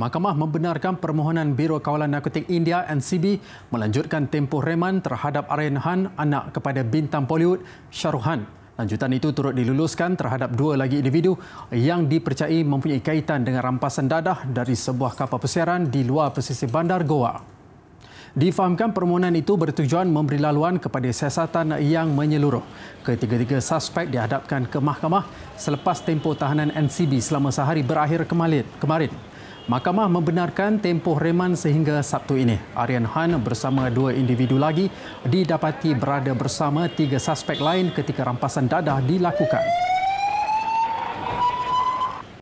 Mahkamah membenarkan permohonan Biro Kawalan Narkotik India NCB melanjutkan tempoh reman terhadap Aryan Han anak kepada bintang Bollywood Khan. Lanjutan itu turut diluluskan terhadap dua lagi individu yang dipercayai mempunyai kaitan dengan rampasan dadah dari sebuah kapal pesiaran di luar pesisir bandar Goa. Difahamkan permohonan itu bertujuan memberi laluan kepada siasatan yang menyeluruh. Ketiga-tiga suspek dihadapkan ke mahkamah selepas tempoh tahanan NCB selama sehari berakhir kemarin. kemarin. Mahkamah membenarkan tempoh reman sehingga Sabtu ini. Aryan Han bersama dua individu lagi didapati berada bersama tiga suspek lain ketika rampasan dadah dilakukan.